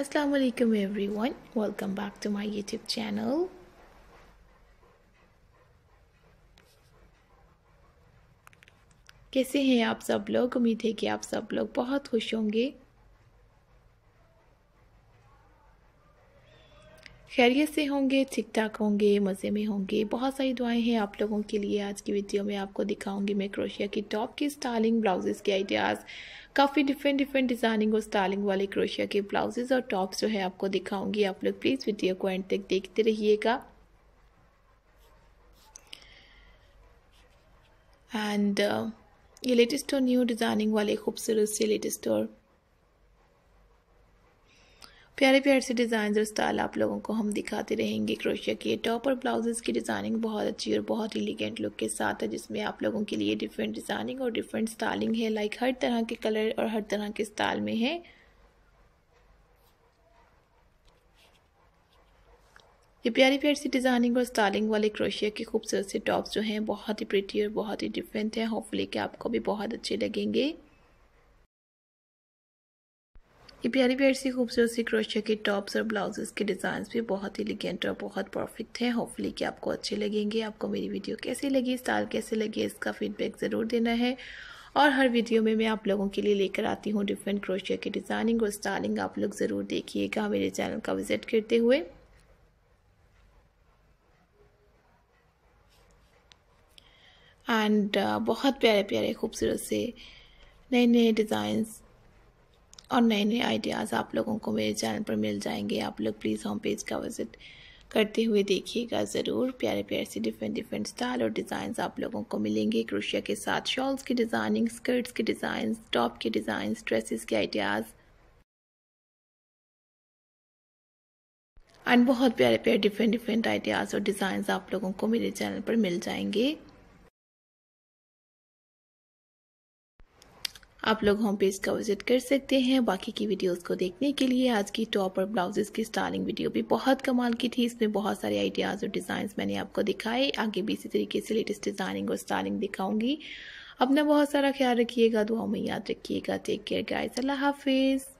Assalamu alaikum everyone. Welcome back to my YouTube channel कैसे हैं आप सब लोग उम्मीद है कि आप सब लोग बहुत खुश होंगे खैरियत से होंगे ठीक ठाक होंगे मज़े में होंगे बहुत सारी दुआएं हैं आप लोगों के लिए आज की वीडियो में आपको दिखाऊंगी मैं क्रोशिया की टॉप की स्टाइलिंग ब्लाउजेस के आइडियाज़ काफ़ी डिफरेंट डिफरेंट डिज़ाइनिंग और स्टाइलिंग वाले क्रोशिया के ब्लाउजेज़ और टॉप्स जो है आपको दिखाऊंगी आप लोग प्लीज़ वीडियो को एंड तक देखते रहिएगा एंड uh, ये लेटेस्ट और न्यू डिज़ाइनिंग वाले खूबसूरत से लेटेस्ट और प्यारे प्यारे से डिज़ाइन और स्टाइल आप लोगों को हम दिखाते रहेंगे क्रोशिया के टॉप और ब्लाउजेस की डिज़ाइनिंग बहुत अच्छी और बहुत एलिगेंट लुक के साथ है जिसमें आप लोगों के लिए डिफरेंट डिज़ाइनिंग और डिफरेंट स्टाइलिंग है लाइक हर तरह के कलर और हर तरह के स्टाइल में है ये प्यारी प्यारी सी डिज़ाइनिंग और स्टाइलिंग वाले क्रोशिया के खूबसूरत से टॉप्स जो हैं बहुत ही प्रिटी और बहुत ही डिफरेंट हैं होपफुली कि आपको भी बहुत अच्छे लगेंगे ये प्यारी प्यारी सी खूबसूरत सी क्रोशिया के टॉप्स और ब्लाउजेस के डिजाइन भी बहुत एलिगेंट और बहुत परफेक्ट हैं होपफुली कि आपको अच्छे लगेंगे आपको मेरी वीडियो कैसी लगी स्टाइल कैसे लगी इसका फीडबैक ज़रूर देना है और हर वीडियो में मैं आप लोगों के लिए लेकर आती हूँ डिफरेंट क्रोशिया की डिज़ाइनिंग और स्टाइलिंग आप लोग ज़रूर देखिएगा मेरे चैनल का विज़िट करते हुए एंड uh, बहुत प्यारे प्यारे खूबसूरत से नए नए डिज़ाइंस और नए नए आइडियाज़ आप लोगों को मेरे चैनल पर मिल जाएंगे आप लोग प्लीज़ होम पेज का विजिट करते हुए देखिएगा ज़रूर प्यारे प्यारे से डिफरेंट डिफरेंट स्टाइल और डिज़ाइंस आप लोगों को मिलेंगे क्रोशिया के साथ शॉल्स की डिज़ाइनिंग स्कर्ट्स के डिजाइन टॉप के डिजाइन ड्रेसेस के आइडियाज़ एंड बहुत प्यारे प्यारे डिफरेंट डिफरेंट आइडियाज़ और डिज़ाइंस आप लोगों को मेरे चैनल पर मिल जाएंगे आप लोग होम पेज का विजिट कर सकते हैं बाकी की वीडियोस को देखने के लिए आज की टॉप और ब्लाउजेस की स्टाइलिंग वीडियो भी बहुत कमाल की थी इसमें बहुत सारे आइडियाज़ और डिज़ाइन मैंने आपको दिखाए आगे भी इसी तरीके से लेटेस्ट डिज़ाइनिंग और स्टाइलिंग दिखाऊंगी अपना बहुत सारा ख्याल रखिएगा दुआ में याद रखिएगा टेक केयर गाइस अल्लाह हाफिज़